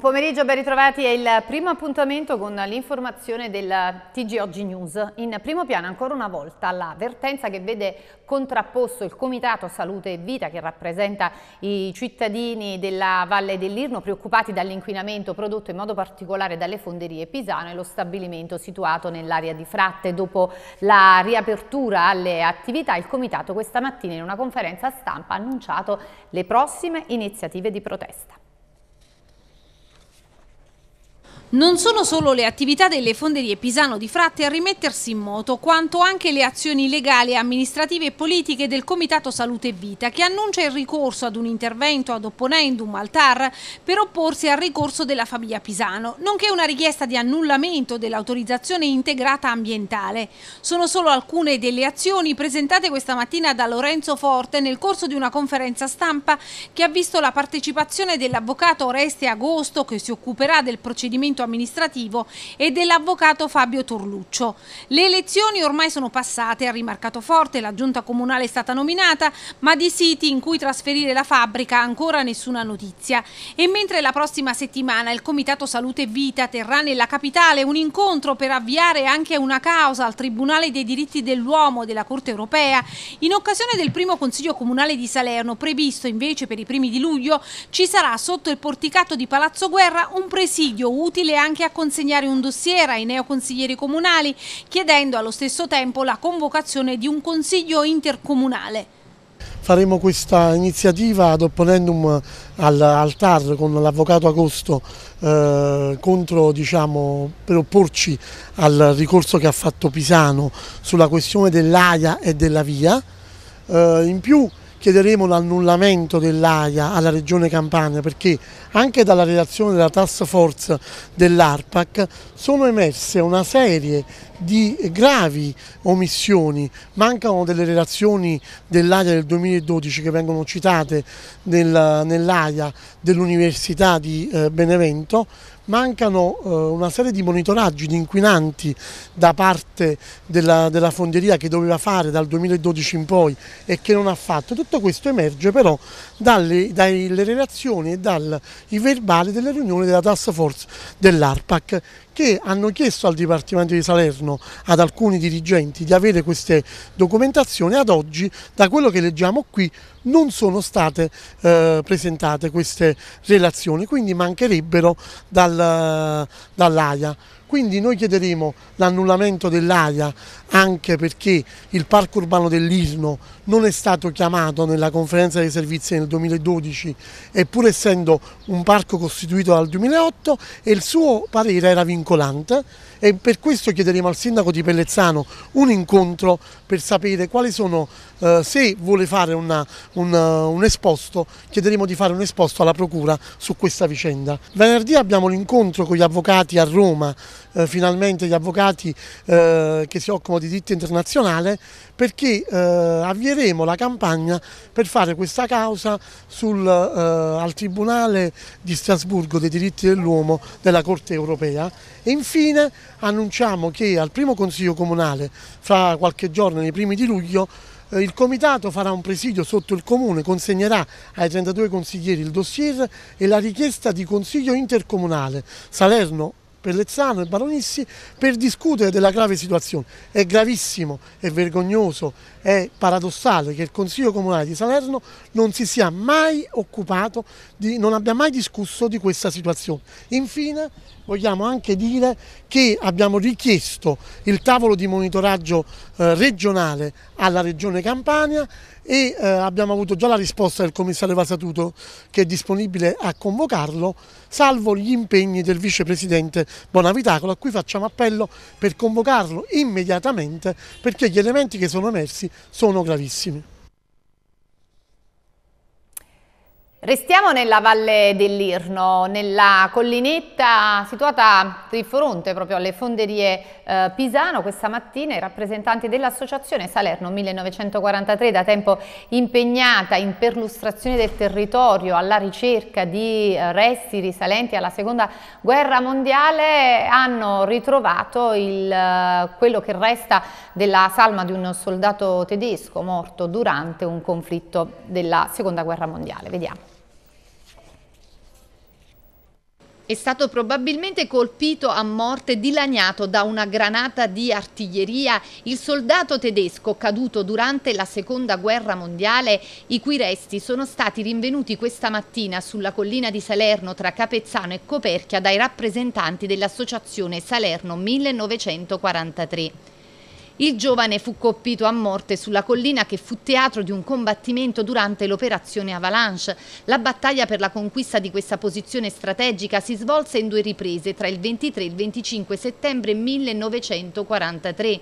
Buon pomeriggio, ben ritrovati. È il primo appuntamento con l'informazione del TG Oggi News. In primo piano, ancora una volta, l'avvertenza che vede contrapposto il Comitato Salute e Vita che rappresenta i cittadini della Valle dell'Irno preoccupati dall'inquinamento prodotto in modo particolare dalle fonderie Pisano e lo stabilimento situato nell'area di Fratte. Dopo la riapertura alle attività, il Comitato questa mattina in una conferenza stampa ha annunciato le prossime iniziative di protesta. Non sono solo le attività delle fonderie Pisano di Fratte a rimettersi in moto, quanto anche le azioni legali, amministrative e politiche del Comitato Salute e Vita, che annuncia il ricorso ad un intervento ad opponendum al TAR per opporsi al ricorso della famiglia Pisano, nonché una richiesta di annullamento dell'autorizzazione integrata ambientale. Sono solo alcune delle azioni presentate questa mattina da Lorenzo Forte nel corso di una conferenza stampa che ha visto la partecipazione dell'avvocato Oreste Agosto, che si occuperà del procedimento dipartimento amministrativo e dell'avvocato Fabio Torluccio. Le elezioni ormai sono passate, ha rimarcato Forte, la giunta comunale è stata nominata, ma di siti in cui trasferire la fabbrica ancora nessuna notizia. E mentre la prossima settimana il Comitato Salute e Vita terrà nella capitale un incontro per avviare anche una causa al Tribunale dei diritti dell'uomo della Corte europea, in occasione del primo Consiglio Comunale di Salerno, previsto invece per i primi di luglio, ci sarà sotto il porticato di Palazzo Guerra un presidio utile possibile anche a consegnare un dossier ai neoconsiglieri comunali, chiedendo allo stesso tempo la convocazione di un consiglio intercomunale faremo questa iniziativa ad opponendum al, al TAR con l'avvocato Agosto eh, contro, diciamo, per opporci al ricorso che ha fatto Pisano sulla questione dell'AIA e della VIA. Eh, in più chiederemo l'annullamento dell'AIA alla Regione Campania perché anche dalla relazione della task force dell'ARPAC sono emerse una serie di gravi omissioni, mancano delle relazioni dell'AIA del 2012 che vengono citate nel, nell'AIA dell'Università di eh, Benevento mancano eh, una serie di monitoraggi di inquinanti da parte della, della fonderia che doveva fare dal 2012 in poi e che non ha fatto. Tutto questo emerge però dalle, dalle relazioni e dai verbali delle riunioni della task force dell'ARPAC che hanno chiesto al Dipartimento di Salerno, ad alcuni dirigenti, di avere queste documentazioni. Ad oggi, da quello che leggiamo qui, non sono state eh, presentate queste relazioni, quindi mancherebbero dal, dall'AIA. Quindi noi chiederemo l'annullamento dell'area anche perché il parco urbano dell'Irno non è stato chiamato nella conferenza dei servizi nel 2012 eppure essendo un parco costituito dal 2008 e il suo parere era vincolante e per questo chiederemo al sindaco di Pellezzano un incontro per sapere quali sono, eh, se vuole fare una, un, eh, un esposto, chiederemo di fare un esposto alla procura su questa vicenda. Venerdì abbiamo l'incontro con gli avvocati a Roma eh, finalmente gli avvocati eh, che si occupano di diritto internazionale perché eh, avvieremo la campagna per fare questa causa sul, eh, al Tribunale di Strasburgo dei diritti dell'uomo della Corte europea e infine annunciamo che al primo Consiglio Comunale fra qualche giorno, nei primi di luglio, eh, il comitato farà un presidio sotto il comune, consegnerà ai 32 consiglieri il dossier e la richiesta di consiglio intercomunale Salerno per Lezzano e Baronissi per discutere della grave situazione. È gravissimo, è vergognoso, è paradossale che il Consiglio Comunale di Salerno non si sia mai occupato, di, non abbia mai discusso di questa situazione. Infine vogliamo anche dire che abbiamo richiesto il tavolo di monitoraggio eh, regionale alla Regione Campania e eh, abbiamo avuto già la risposta del commissario Vasatuto che è disponibile a convocarlo, salvo gli impegni del vicepresidente Bonavitacolo a cui facciamo appello per convocarlo immediatamente perché gli elementi che sono emersi sono gravissimi. Restiamo nella Valle dell'Irno, nella collinetta situata di fronte proprio alle fonderie eh, Pisano. Questa mattina i rappresentanti dell'associazione Salerno 1943 da tempo impegnata in perlustrazione del territorio alla ricerca di eh, resti risalenti alla seconda guerra mondiale hanno ritrovato il, eh, quello che resta della salma di un soldato tedesco morto durante un conflitto della seconda guerra mondiale. Vediamo. È stato probabilmente colpito a morte dilaniato da una granata di artiglieria il soldato tedesco caduto durante la seconda guerra mondiale i cui resti sono stati rinvenuti questa mattina sulla collina di Salerno tra Capezzano e Coperchia dai rappresentanti dell'associazione Salerno 1943. Il giovane fu colpito a morte sulla collina che fu teatro di un combattimento durante l'operazione Avalanche. La battaglia per la conquista di questa posizione strategica si svolse in due riprese tra il 23 e il 25 settembre 1943.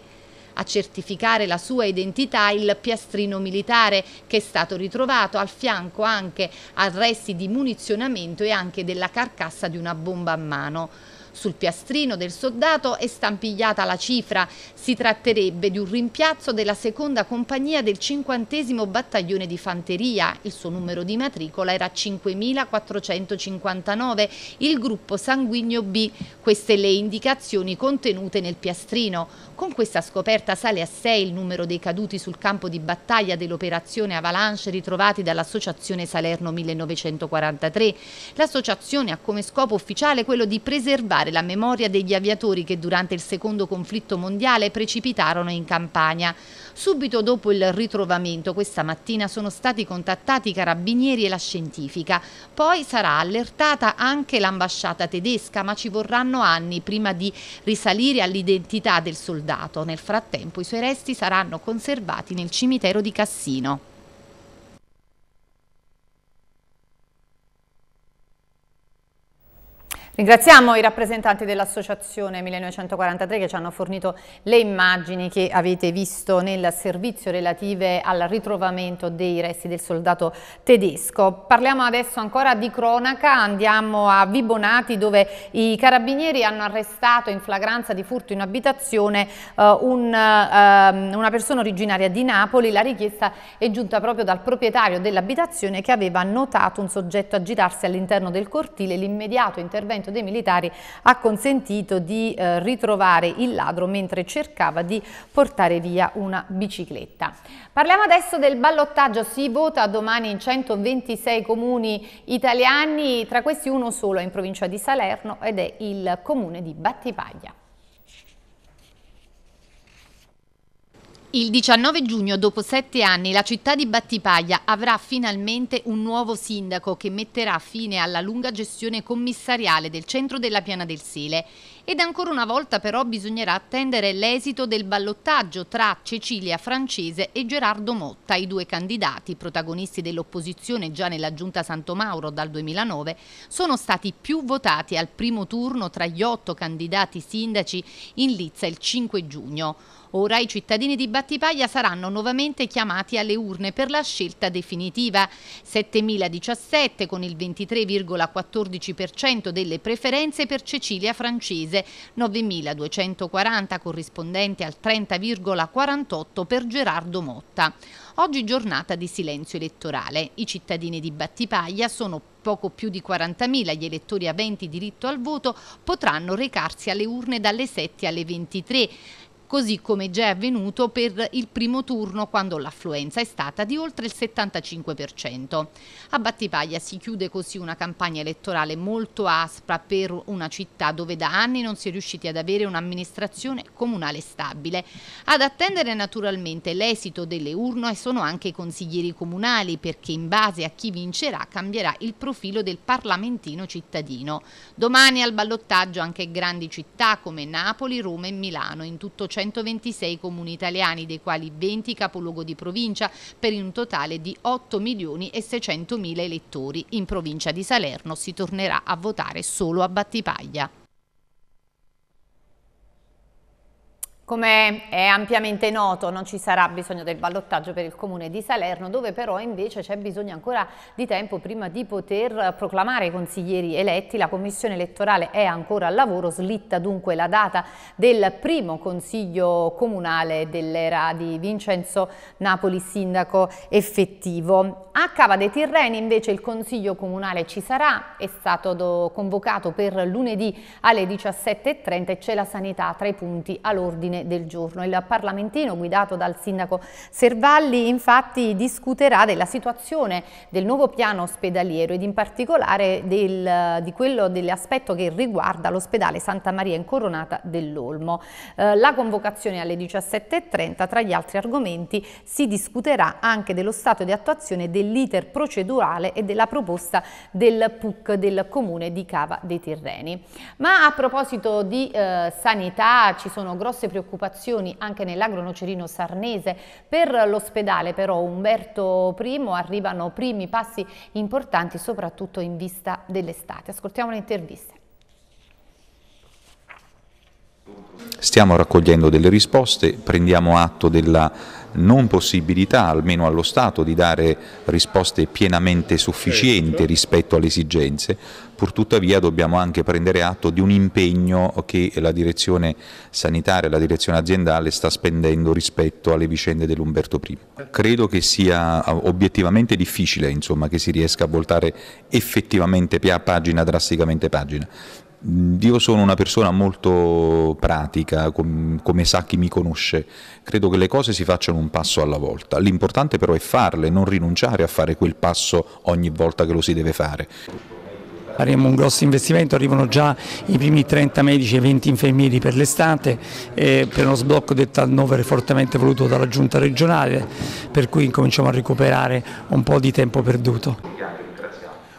A certificare la sua identità il piastrino militare che è stato ritrovato al fianco anche a resti di munizionamento e anche della carcassa di una bomba a mano. Sul piastrino del soldato è stampigliata la cifra. Si tratterebbe di un rimpiazzo della seconda compagnia del 50 battaglione di fanteria. Il suo numero di matricola era 5459, il gruppo sanguigno B. Queste le indicazioni contenute nel piastrino. Con questa scoperta sale a 6 il numero dei caduti sul campo di battaglia dell'operazione Avalanche ritrovati dall'Associazione Salerno 1943. L'associazione ha come scopo ufficiale quello di preservare ricordare la memoria degli aviatori che durante il secondo conflitto mondiale precipitarono in campagna. Subito dopo il ritrovamento, questa mattina sono stati contattati i carabinieri e la scientifica. Poi sarà allertata anche l'ambasciata tedesca, ma ci vorranno anni prima di risalire all'identità del soldato. Nel frattempo i suoi resti saranno conservati nel cimitero di Cassino. Ringraziamo i rappresentanti dell'Associazione 1943 che ci hanno fornito le immagini che avete visto nel servizio relative al ritrovamento dei resti del soldato tedesco. Parliamo adesso ancora di cronaca, andiamo a Vibonati dove i carabinieri hanno arrestato in flagranza di furto in abitazione eh, un, eh, una persona originaria di Napoli. La richiesta è giunta proprio dal proprietario dell'abitazione che aveva notato un soggetto agitarsi all'interno del cortile. L'immediato intervento intervento dei militari ha consentito di eh, ritrovare il ladro mentre cercava di portare via una bicicletta. Parliamo adesso del ballottaggio, si vota domani in 126 comuni italiani, tra questi uno solo è in provincia di Salerno ed è il comune di Battipaglia. Il 19 giugno, dopo sette anni, la città di Battipaglia avrà finalmente un nuovo sindaco che metterà fine alla lunga gestione commissariale del centro della Piana del Sele. Ed ancora una volta però bisognerà attendere l'esito del ballottaggio tra Cecilia Francese e Gerardo Motta, i due candidati protagonisti dell'opposizione già nella giunta Santo Mauro dal 2009, sono stati più votati al primo turno tra gli otto candidati sindaci in Lizza il 5 giugno. Ora i cittadini di Battipaglia saranno nuovamente chiamati alle urne per la scelta definitiva. 7.017 con il 23,14% delle preferenze per Cecilia Francese, 9.240 corrispondente al 30,48% per Gerardo Motta. Oggi giornata di silenzio elettorale. I cittadini di Battipaglia sono poco più di 40.000 gli elettori aventi diritto al voto potranno recarsi alle urne dalle 7 alle 23 così come già è avvenuto per il primo turno quando l'affluenza è stata di oltre il 75%. A Battipaglia si chiude così una campagna elettorale molto aspra per una città dove da anni non si è riusciti ad avere un'amministrazione comunale stabile. Ad attendere naturalmente l'esito delle urne sono anche i consiglieri comunali perché in base a chi vincerà cambierà il profilo del parlamentino cittadino. Domani al ballottaggio anche grandi città come Napoli, Roma e Milano. In tutto ciò 126 comuni italiani, dei quali 20 capoluogo di provincia, per un totale di 8 milioni e 600 mila elettori. In provincia di Salerno si tornerà a votare solo a Battipaglia. Come è ampiamente noto non ci sarà bisogno del ballottaggio per il Comune di Salerno, dove però invece c'è bisogno ancora di tempo prima di poter proclamare i consiglieri eletti. La Commissione elettorale è ancora al lavoro, slitta dunque la data del primo Consiglio Comunale dell'era di Vincenzo Napoli, sindaco effettivo. A Cava dei Tirreni invece il Consiglio Comunale ci sarà, è stato convocato per lunedì alle 17.30 e c'è la sanità tra i punti all'ordine ordine del giorno. Il Parlamentino guidato dal sindaco Servalli infatti discuterà della situazione del nuovo piano ospedaliero ed in particolare del, di quello dell'aspetto che riguarda l'ospedale Santa Maria Incoronata dell'Olmo. Eh, la convocazione alle 17.30 tra gli altri argomenti si discuterà anche dello stato di attuazione dell'iter procedurale e della proposta del PUC del comune di Cava dei Tirreni. Ma a proposito di eh, sanità ci sono grosse preoccupazioni preoccupazioni anche nell'agronocerino sarnese. Per l'ospedale però Umberto I arrivano primi passi importanti soprattutto in vista dell'estate. Ascoltiamo le interviste. Stiamo raccogliendo delle risposte, prendiamo atto della non possibilità, almeno allo Stato, di dare risposte pienamente sufficienti certo. rispetto alle esigenze, purtuttavia dobbiamo anche prendere atto di un impegno che la direzione sanitaria, la direzione aziendale sta spendendo rispetto alle vicende dell'Umberto I. Credo che sia uh, obiettivamente difficile insomma, che si riesca a voltare effettivamente pagina drasticamente pagina, io sono una persona molto pratica, com- come sa chi mi conosce, credo che le cose si facciano un passo alla volta, l'importante però è farle, non rinunciare a fare quel passo ogni volta che lo si deve fare faremo un grosso investimento, arrivano già i primi 30 medici e 20 infermieri per l'estate eh, per uno sblocco del turnover fortemente voluto dalla giunta regionale per cui incominciamo a recuperare un po' di tempo perduto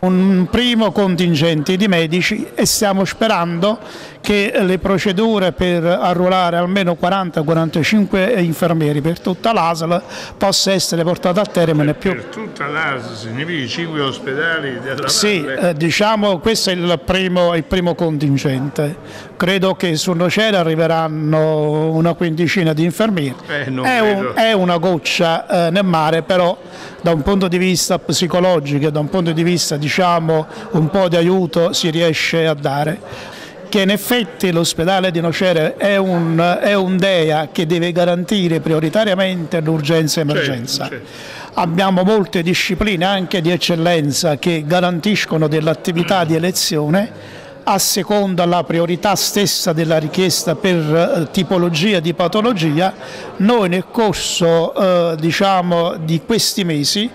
un primo contingente di medici e stiamo sperando che le procedure per arruolare almeno 40-45 infermieri per tutta l'ASL possa essere portata a termine più. Per tutta l'ASL significa 5 ospedali della Sì, eh, diciamo questo è il primo, il primo contingente. Credo che su Nocera arriveranno una quindicina di infermieri. Eh, è, un, è, una goccia eh, nel mare, però da un punto di vista psicologico, e da un punto di vista diciamo un po' di aiuto si riesce a dare che in effetti l'ospedale di Nocere è un, è un, DEA che deve garantire prioritariamente l'urgenza e certo, emergenza. Certo. Abbiamo molte discipline anche di eccellenza che garantiscono dell'attività di elezione a seconda la priorità stessa della richiesta per eh, tipologia di patologia, noi nel corso eh, diciamo, di questi mesi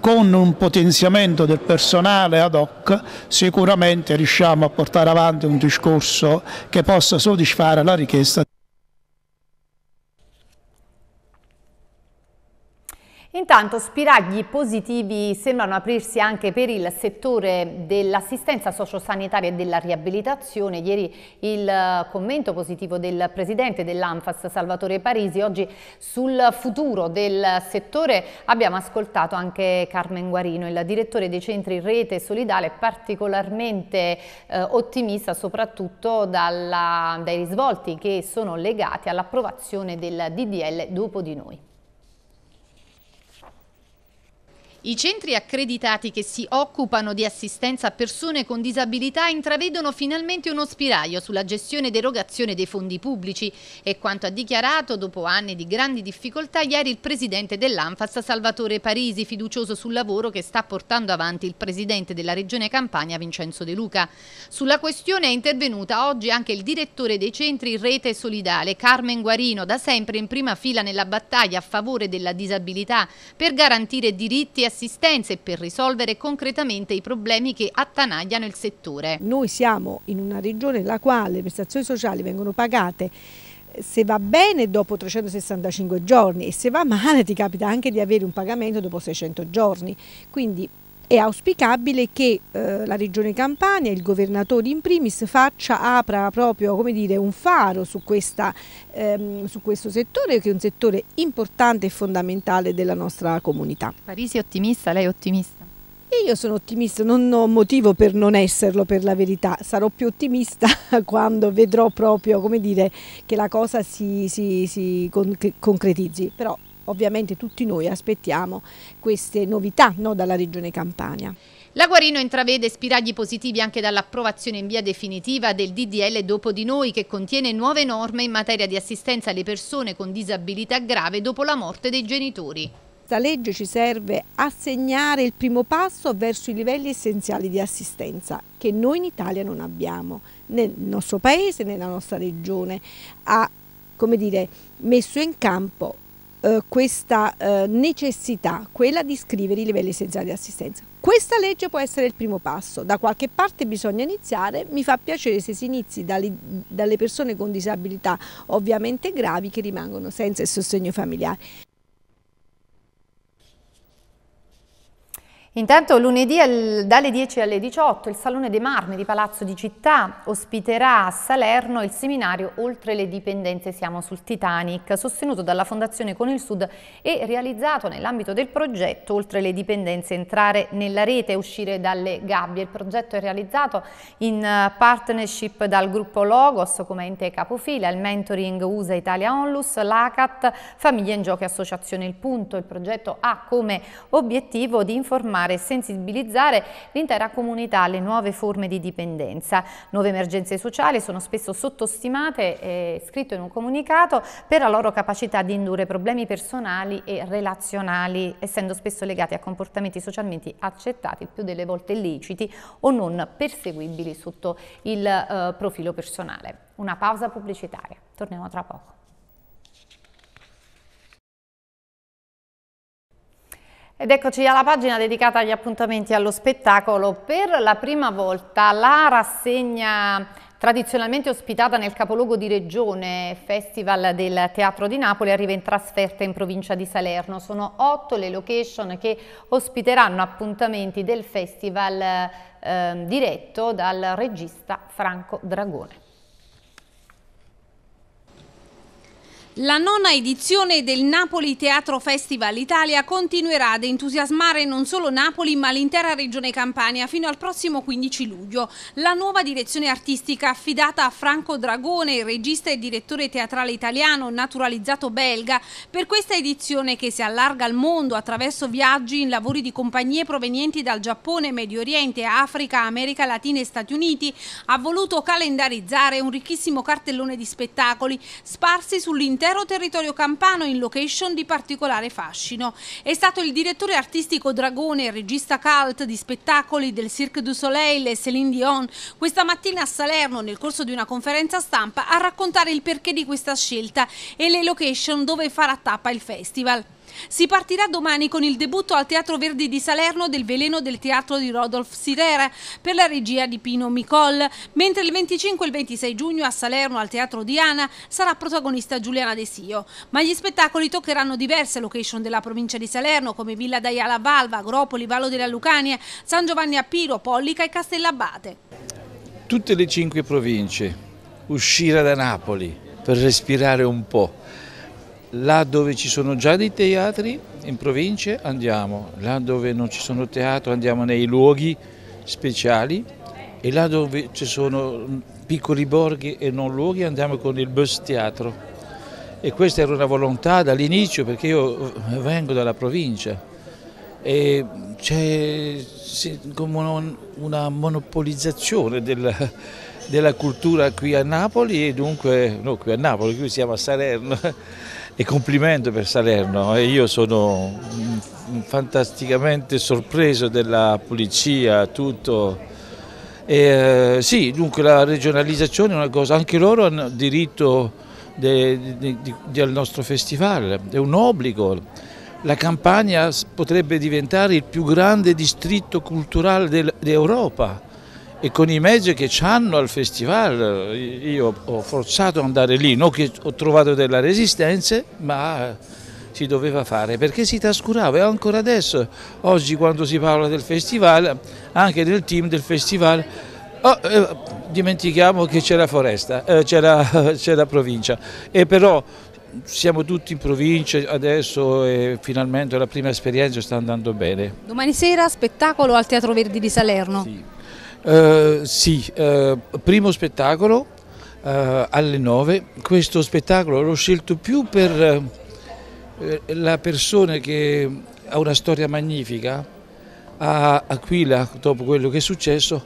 con un potenziamento del personale ad hoc sicuramente riusciamo a portare avanti un discorso che possa soddisfare la richiesta. Intanto spiragli positivi sembrano aprirsi anche per il settore dell'assistenza sociosanitaria e della riabilitazione. Ieri il eh, commento positivo del presidente dell'ANFAS Salvatore Parisi, oggi sul futuro del settore abbiamo ascoltato anche Carmen Guarino, il direttore dei centri Rete Solidale, particolarmente eh, ottimista soprattutto dalla, dai risvolti che sono legati all'approvazione del DDL dopo di noi. I centri accreditati che si occupano di assistenza a persone con disabilità intravedono finalmente uno spiraglio sulla gestione ed erogazione dei fondi pubblici e quanto ha dichiarato dopo anni di grandi difficoltà ieri il presidente dell'Anfas Salvatore Parisi, fiducioso sul lavoro che sta portando avanti il presidente della regione Campania Vincenzo De Luca. Sulla questione è intervenuta oggi anche il direttore dei centri Rete Solidale Carmen Guarino, da sempre in prima fila nella battaglia a favore della disabilità per garantire diritti e assistenza e per risolvere concretamente i problemi che attanagliano il settore. Noi siamo in una regione nella quale le prestazioni sociali vengono pagate eh, se va bene dopo 365 giorni e se va male ti capita anche di avere un pagamento dopo 600 giorni. Quindi è auspicabile che eh, la Regione Campania, il governatore in primis, faccia, apra proprio dire, un faro su, questa, ehm, su, questo settore, che è un settore importante e fondamentale della nostra comunità. Parisi è ottimista, lei è ottimista? Io sono ottimista, non ho motivo per non esserlo per la verità, sarò più ottimista quando vedrò proprio dire, che la cosa si, si, si concretizzi, però ovviamente tutti noi aspettiamo queste novità no, dalla Regione Campania. La Guarino intravede spiragli positivi anche dall'approvazione in via definitiva del DDL Dopo di noi che contiene nuove norme in materia di assistenza alle persone con disabilità grave dopo la morte dei genitori. Questa legge ci serve a segnare il primo passo verso i livelli essenziali di assistenza che noi in Italia non abbiamo, nel nostro paese, nella nostra regione. Ha, come dire, messo in campo eh, questa eh, necessità, quella di scrivere i livelli essenziali di assistenza. Questa legge può essere il primo passo, da qualche parte bisogna iniziare, mi fa piacere se si inizi dalle, dalle persone con disabilità ovviamente gravi che rimangono senza il sostegno familiare. Intanto lunedì dalle 10 alle 18 il Salone dei Marmi di Palazzo di Città ospiterà a Salerno il seminario Oltre le dipendenze siamo sul Titanic, sostenuto dalla Fondazione Con il Sud e realizzato nell'ambito del progetto Oltre le dipendenze entrare nella rete e uscire dalle gabbie. Il progetto è realizzato in eh, partnership dal gruppo Logos come ente capofila, il mentoring USA Italia Onlus, l'ACAT, Famiglia in Giochi Associazione Il Punto. Il progetto ha come obiettivo di informare informare e sensibilizzare l'intera comunità alle nuove forme di dipendenza. Nuove emergenze sociali sono spesso sottostimate, è scritto in un comunicato, per la loro capacità di indurre problemi personali e relazionali, essendo spesso legati a comportamenti socialmente accettati, più delle volte illeciti o non perseguibili sotto il eh, profilo personale. Una pausa pubblicitaria, torniamo tra poco. Ed eccoci alla pagina dedicata agli appuntamenti allo spettacolo. Per la prima volta la rassegna tradizionalmente ospitata nel capoluogo di regione Festival del Teatro di Napoli arriva in trasferta in provincia di Salerno. Sono otto le location che ospiteranno appuntamenti del festival eh, diretto dal regista Franco Dragone. La nona edizione del Napoli Teatro Festival Italia continuerà ad entusiasmare non solo Napoli ma l'intera regione Campania fino al prossimo 15 luglio. La nuova direzione artistica affidata a Franco Dragone, regista e direttore teatrale italiano naturalizzato belga, per questa edizione che si allarga al mondo attraverso viaggi in lavori di compagnie provenienti dal Giappone, Medio Oriente, Africa, America Latina e Stati Uniti, ha voluto calendarizzare un ricchissimo cartellone di spettacoli sparsi sull'interno l'intero territorio campano in location di particolare fascino. È stato il direttore artistico Dragone e regista cult di spettacoli del Cirque du Soleil e Céline Dion questa mattina a Salerno nel corso di una conferenza stampa a raccontare il perché di questa scelta e le location dove farà tappa il festival. Si partirà domani con il debutto al Teatro Verdi di Salerno del veleno del teatro di Rodolf Sirera per la regia di Pino Micol, mentre il 25 e il 26 giugno a Salerno al Teatro Diana sarà protagonista Giuliana De Sio. Ma gli spettacoli toccheranno diverse location della provincia di Salerno come Villa d'Aiala Valva, Agropoli, Vallo della Lucania, San Giovanni a Piro, Pollica e Castellabate. Tutte le cinque province, uscire da Napoli per respirare un po' Là dove ci sono già dei teatri in province andiamo, là dove non ci sono teatro andiamo nei luoghi speciali e là dove ci sono mm, piccoli borghi e non luoghi andiamo con il bus teatro. E questa era una volontà dall'inizio perché io eh, vengo dalla provincia e c'è come una monopolizzazione della, della cultura qui a Napoli e dunque, no qui a Napoli, qui siamo a Salerno e complimento per Salerno. Io sono fantasticamente sorpreso della pulizia, tutto. E, eh, sì, dunque la regionalizzazione è una cosa, anche loro hanno diritto al nostro festival, è un obbligo. La Campania potrebbe diventare il più grande distretto culturale d'Europa e con i mezzi che hanno al festival io ho forzato ad andare lì, non che ho trovato della resistenza, ma si doveva fare perché si trascurava e ancora adesso, oggi quando si parla del festival, anche del team del festival, oh, eh, dimentichiamo che c'è la foresta, eh, c'è la, la provincia e però siamo tutti in provincia adesso e finalmente la prima esperienza sta andando bene. Domani sera spettacolo al Teatro Verdi di Salerno. Sì. Eh, sì, uh, primo spettacolo uh, alle 9. Questo spettacolo l'ho scelto più per la persona che ha una storia magnifica. A Aquila, dopo quello che è successo,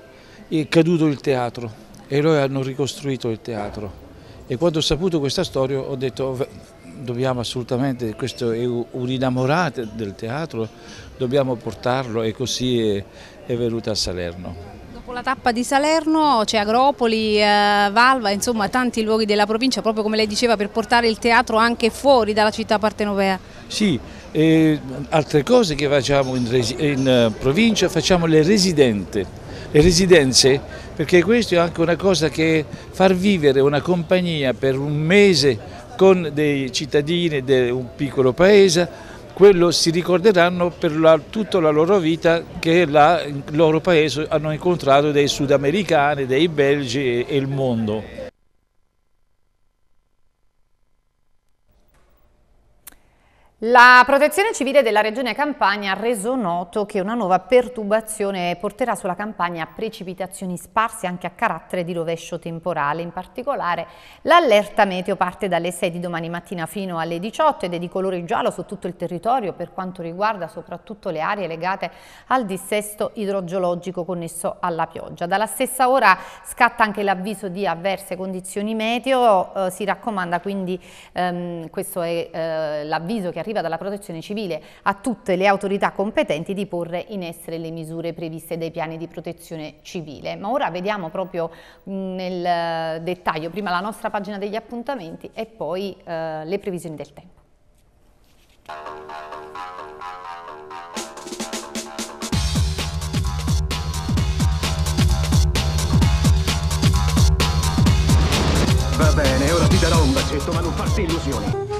è caduto il teatro e loro hanno ricostruito il teatro. E quando ho saputo questa storia ho detto oh, dobbiamo assolutamente, questo è un innamorato del teatro, dobbiamo portarlo e così è, è venuto a Salerno la tappa di Salerno c'è Agropoli, eh, Valva, insomma tanti luoghi della provincia, proprio come lei diceva, per portare il teatro anche fuori dalla città partenopea. Sì, eh, altre cose che facciamo in, in eh, provincia, facciamo le residente, le residenze, perché questo è anche una cosa che far vivere una compagnia per un mese con dei cittadini di un piccolo paese, quello si ricorderanno per la, tutta la loro vita che là, il loro paese hanno incontrato dei sudamericani, dei belgi e, e il mondo. La protezione civile della regione Campania ha reso noto che una nuova perturbazione porterà sulla Campania precipitazioni sparse anche a carattere di rovescio temporale. In particolare l'allerta meteo parte dalle 6 di domani mattina fino alle 18 ed è di colore giallo su tutto il territorio per quanto riguarda soprattutto le aree legate al dissesto idrogeologico connesso alla pioggia. Dalla stessa ora scatta anche l'avviso di avverse condizioni meteo, eh, si raccomanda quindi, ehm, questo è eh, l'avviso che arriva relativa dalla protezione civile a tutte le autorità competenti di porre in essere le misure previste dai piani di protezione civile. Ma ora vediamo proprio nel eh, dettaglio, prima la nostra pagina degli appuntamenti e poi eh, le previsioni del tempo. Va bene, ora ti darò un bacetto, ma non farti illusioni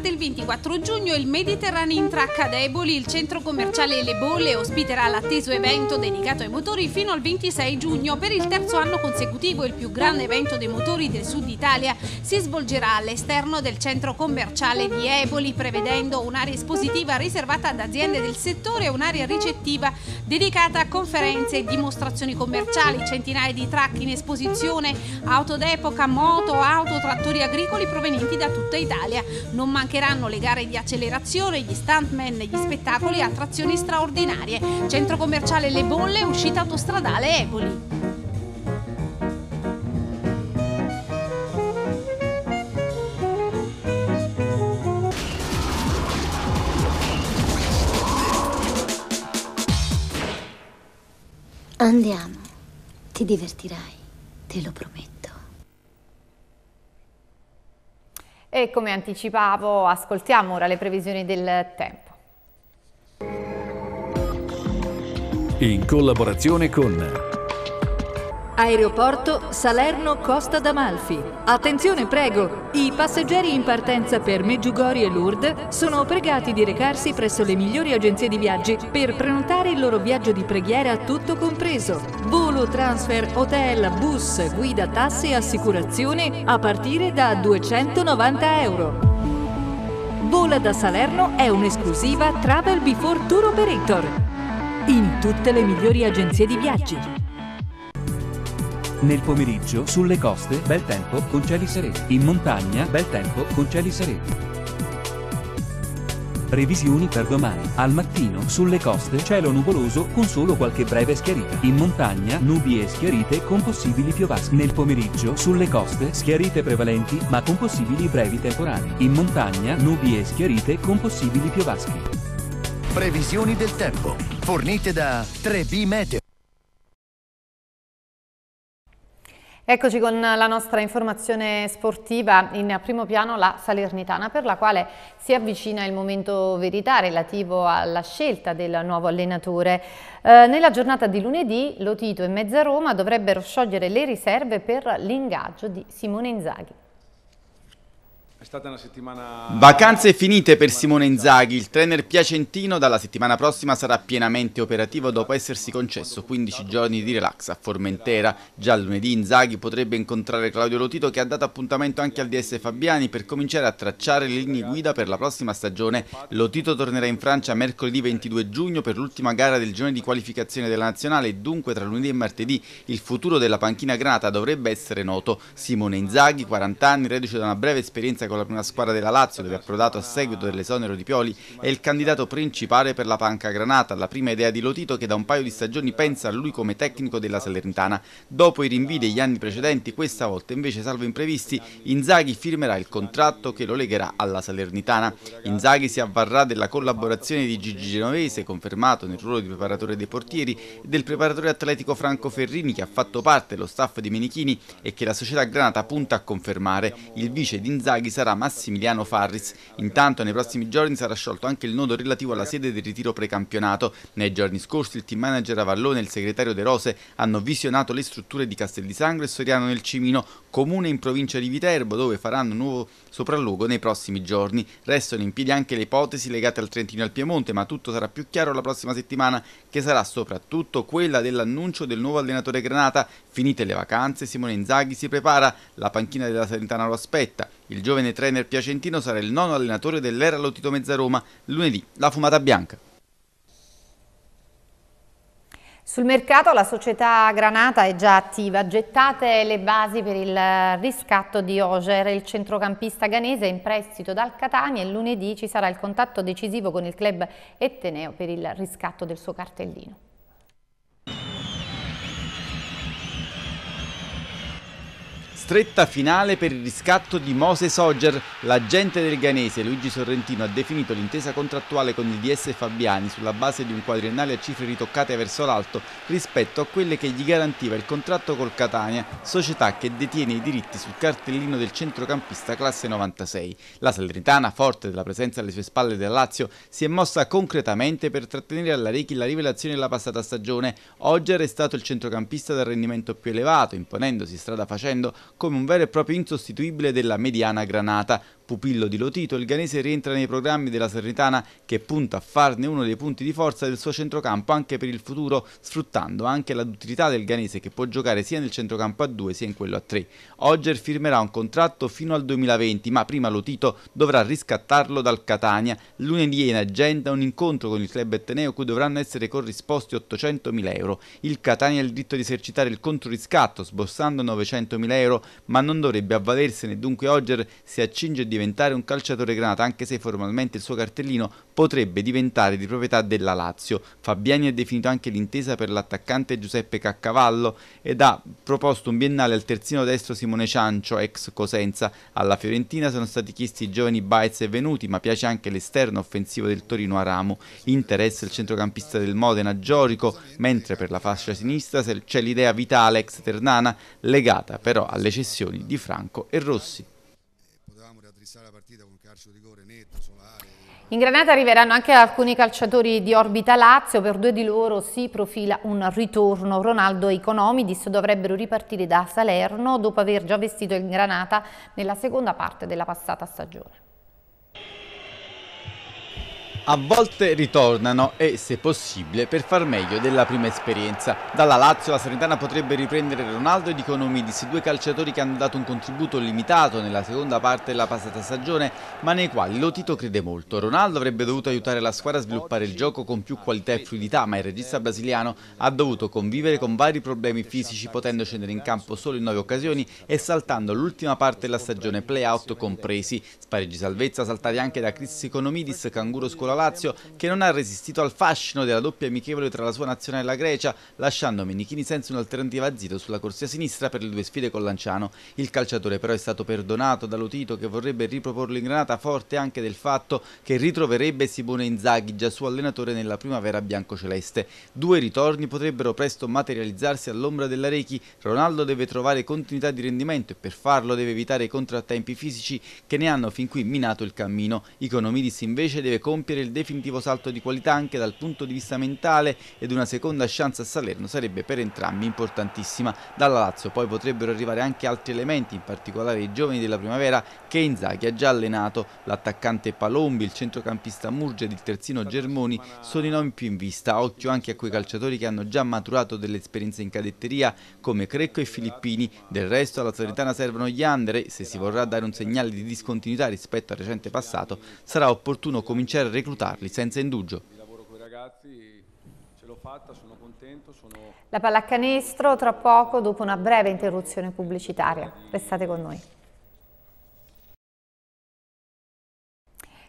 parte il 24 giugno il Mediterraneo in Track ad Eboli, il centro commerciale Le Bolle ospiterà l'atteso evento dedicato ai motori fino al 26 giugno. Per il terzo anno consecutivo il più grande evento dei motori del sud Italia si svolgerà all'esterno del centro commerciale di Eboli, prevedendo un'area espositiva riservata ad aziende del settore e un'area ricettiva dedicata a conferenze e dimostrazioni commerciali, centinaia di track in esposizione, auto d'epoca, moto, auto, trattori agricoli provenienti da tutta Italia. Non manca mancheranno le gare di accelerazione, gli stuntman, gli spettacoli e attrazioni straordinarie. Centro commerciale Le Bolle, uscita autostradale Eboli. Andiamo, ti divertirai, te lo prometto. E come anticipavo, ascoltiamo ora le previsioni del tempo. In collaborazione con Aeroporto Salerno Costa d'Amalfi. Attenzione prego, i passeggeri in partenza per Meggiugori e Lourdes sono pregati di recarsi presso le migliori agenzie di viaggi per prenotare il loro viaggio di preghiera tutto compreso. Volo, transfer, hotel, bus, guida, tasse e assicurazione a partire da 290 euro. Vola da Salerno è un'esclusiva Travel Before Tour Operator in tutte le migliori agenzie di viaggi. Nel pomeriggio, sulle coste, bel tempo, con cieli sereni. In montagna, bel tempo, con cieli sereni. Previsioni per domani. Al mattino, sulle coste, cielo nuvoloso, con solo qualche breve schiarita. In montagna, nubi e schiarite con possibili piovaschi. Nel pomeriggio, sulle coste, schiarite prevalenti, ma con possibili brevi temporanei. In montagna, nubi e schiarite con possibili piovaschi. Previsioni del tempo, fornite da 3B Meteo. Eccoci con la nostra informazione sportiva in primo piano la Salernitana per la quale si avvicina il momento verità relativo alla scelta del nuovo allenatore. Eh, nella giornata di lunedì Lotito e Mezza Roma dovrebbero sciogliere le riserve per l'ingaggio di Simone Inzaghi. È stata una settimana... Vacanze finite per Simone Inzaghi, il trainer piacentino dalla settimana prossima sarà pienamente operativo dopo essersi concesso 15 giorni di relax a Formentera. Già lunedì Inzaghi potrebbe incontrare Claudio Lotito che ha dato appuntamento anche al DS Fabiani per cominciare a tracciare le linee guida per la prossima stagione. Lotito tornerà in Francia mercoledì 22 giugno per l'ultima gara del giorno di qualificazione della nazionale e dunque tra lunedì e martedì il futuro della panchina granata dovrebbe essere noto. Simone Inzaghi, 40 anni, reduce da una breve esperienza con la prima squadra della Lazio, dove è approdato a seguito dell'esonero di Pioli, è il candidato principale per la panca granata, la prima idea di Lotito che da un paio di stagioni pensa a lui come tecnico della Salernitana. Dopo i rinvii degli anni precedenti, questa volta invece salvo imprevisti, Inzaghi firmerà il contratto che lo legherà alla Salernitana. Inzaghi si avvarrà della collaborazione di Gigi Genovese, confermato nel ruolo di preparatore dei portieri, e del preparatore atletico Franco Ferrini che ha fatto parte dello staff di Menichini e che la società granata punta a confermare. Il vice di Inzaghi sarà Massimiliano Farris. Intanto nei prossimi giorni sarà sciolto anche il nodo relativo alla sede del ritiro precampionato. Nei giorni scorsi il team manager Avallone e il segretario De Rose hanno visionato le strutture di Castel di Sangro e Soriano nel Cimino, comune in provincia di Viterbo dove faranno un nuovo sopralluogo nei prossimi giorni. Restano in piedi anche le ipotesi legate al Trentino e al Piemonte, ma tutto sarà più chiaro la prossima settimana che sarà soprattutto quella dell'annuncio del nuovo allenatore Granata. Finite le vacanze, Simone Inzaghi si prepara, la panchina della Salentana lo aspetta. Il giovane trainer piacentino sarà il nono allenatore dell'era Lotito Mezza Roma, lunedì la fumata bianca. Sul mercato la società Granata è già attiva, gettate le basi per il riscatto di Oger, il centrocampista ganese in prestito dal Catania e lunedì ci sarà il contatto decisivo con il club etteneo per il riscatto del suo cartellino. stretta finale per il riscatto di Mose Sogger. L'agente del Ghanese Luigi Sorrentino ha definito l'intesa contrattuale con il DS Fabiani sulla base di un quadriennale a cifre ritoccate verso l'alto rispetto a quelle che gli garantiva il contratto col Catania, società che detiene i diritti sul cartellino del centrocampista classe 96. La Salernitana, forte della presenza alle sue spalle del Lazio, si è mossa concretamente per trattenere alla Rechi la rivelazione della passata stagione. Oggi è stato il centrocampista dal rendimento più elevato, imponendosi strada facendo come un vero e proprio insostituibile della mediana granata, Pupillo di Lotito, il Ganese rientra nei programmi della Salernitana che punta a farne uno dei punti di forza del suo centrocampo anche per il futuro, sfruttando anche la duttilità del Ganese che può giocare sia nel centrocampo a 2 sia in quello a 3. Oger firmerà un contratto fino al 2020, ma prima Lotito dovrà riscattarlo dal Catania. Lunedì in agenda un incontro con il club etteneo cui dovranno essere corrisposti 800.000 euro. Il Catania ha il diritto di esercitare il controriscatto, sborsando 900.000 euro, ma non dovrebbe avvalersene, dunque Oger si accinge di diventare un calciatore granata anche se formalmente il suo cartellino potrebbe diventare di proprietà della Lazio. Fabiani ha definito anche l'intesa per l'attaccante Giuseppe Caccavallo ed ha proposto un biennale al terzino destro Simone Ciancio, ex Cosenza. Alla Fiorentina sono stati chiesti i giovani Baez e Venuti, ma piace anche l'esterno offensivo del Torino Aramo. Interessa il centrocampista del Modena Giorico, mentre per la fascia sinistra c'è l'idea vitale ex Ternana, legata però alle cessioni di Franco e Rossi calcio rigore netto, solare. In Granata arriveranno anche alcuni calciatori di Orbita Lazio, per due di loro si profila un ritorno. Ronaldo e Economidis dovrebbero ripartire da Salerno dopo aver già vestito il Granata nella seconda parte della passata stagione a volte ritornano e, se possibile, per far meglio della prima esperienza. Dalla Lazio la Salernitana potrebbe riprendere Ronaldo ed Di due calciatori che hanno dato un contributo limitato nella seconda parte della passata stagione, ma nei quali Lotito crede molto. Ronaldo avrebbe dovuto aiutare la squadra a sviluppare il gioco con più qualità e fluidità, ma il regista brasiliano ha dovuto convivere con vari problemi fisici, potendo scendere in campo solo in nove occasioni e saltando l'ultima parte della stagione play-out compresi. Spareggi salvezza saltati anche da Chris Economidis, Canguro Scolaro Lazio che non ha resistito al fascino della doppia amichevole tra la sua nazionale e la Grecia, lasciando Menichini senza un'alternativa zito sulla corsia sinistra per le due sfide con Lanciano. Il calciatore però è stato perdonato dall'Otito che vorrebbe riproporlo in granata forte anche del fatto che ritroverebbe Simone Inzaghi, già suo allenatore nella primavera biancoceleste. Due ritorni potrebbero presto materializzarsi all'ombra della Rechi, Ronaldo deve trovare continuità di rendimento e per farlo deve evitare i contrattempi fisici che ne hanno fin qui minato il cammino. Economidis invece deve compiere il definitivo salto di qualità anche dal punto di vista mentale ed una seconda chance a Salerno sarebbe per entrambi importantissima. Dalla Lazio poi potrebbero arrivare anche altri elementi, in particolare i giovani della primavera che Inzaghi ha già allenato. L'attaccante Palombi, il centrocampista Murgia ed il terzino Germoni sono i nomi più in vista. Occhio anche a quei calciatori che hanno già maturato delle esperienze in cadetteria come Crecco e Filippini. Del resto alla Salernitana servono gli under se si vorrà dare un segnale di discontinuità rispetto al recente passato sarà opportuno cominciare a reclutare aiutarli, senza indugio. La pallacanestro tra poco dopo una breve interruzione pubblicitaria. Restate con noi.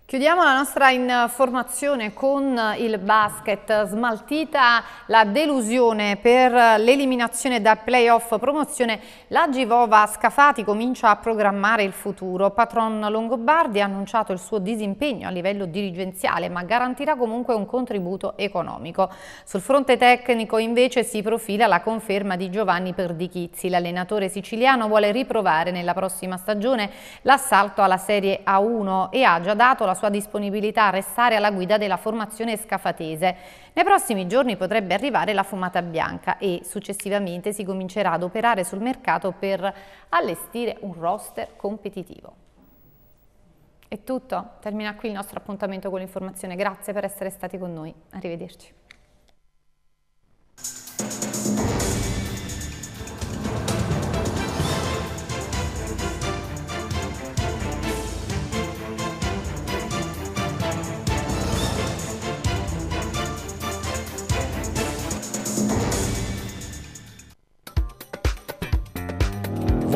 Chiudiamo la nostra informazione con il basket, smaltita la delusione per l'eliminazione da playoff promozione, la Givova Scafati comincia a programmare il futuro. Patron Longobardi ha annunciato il suo disimpegno a livello dirigenziale ma garantirà comunque un contributo economico. Sul fronte tecnico invece si profila la conferma di Giovanni Perdichizzi. L'allenatore siciliano vuole riprovare nella prossima stagione l'assalto alla Serie A1 e ha già dato la sua disponibilità a restare alla guida della formazione scafatese. Nei prossimi giorni potrebbe arrivare la fumata bianca e successivamente si comincerà ad operare sul mercato per allestire un roster competitivo. È tutto, termina qui il nostro appuntamento con l'informazione, grazie per essere stati con noi, arrivederci.